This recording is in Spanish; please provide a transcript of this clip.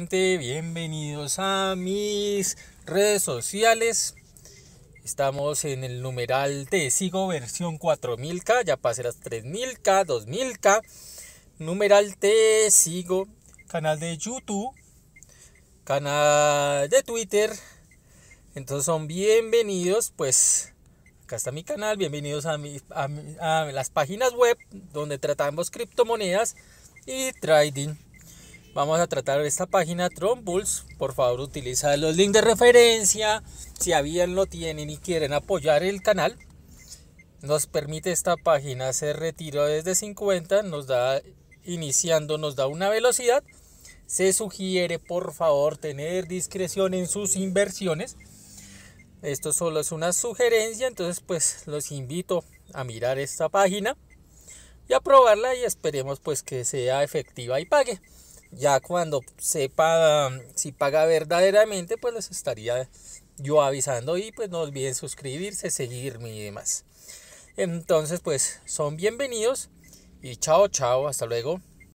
bienvenidos a mis redes sociales. Estamos en el numeral de Sigo versión 4000K, ya pasé las 3000K, 2000K. Numeral T Sigo, canal de YouTube, canal de Twitter. Entonces son bienvenidos, pues acá está mi canal, bienvenidos a, a las páginas web donde tratamos criptomonedas y trading vamos a tratar esta página Trombulls, Por favor, utiliza los links de referencia. Si habían lo tienen y quieren apoyar el canal, nos permite esta página hacer retiro desde 50. Nos da, iniciando, nos da una velocidad. Se sugiere, por favor, tener discreción en sus inversiones. Esto solo es una sugerencia, entonces pues los invito a mirar esta página y a probarla y esperemos pues que sea efectiva y pague. Ya cuando sepa si paga verdaderamente, pues les estaría yo avisando y pues no olviden suscribirse, seguirme y demás. Entonces, pues son bienvenidos y chao, chao, hasta luego.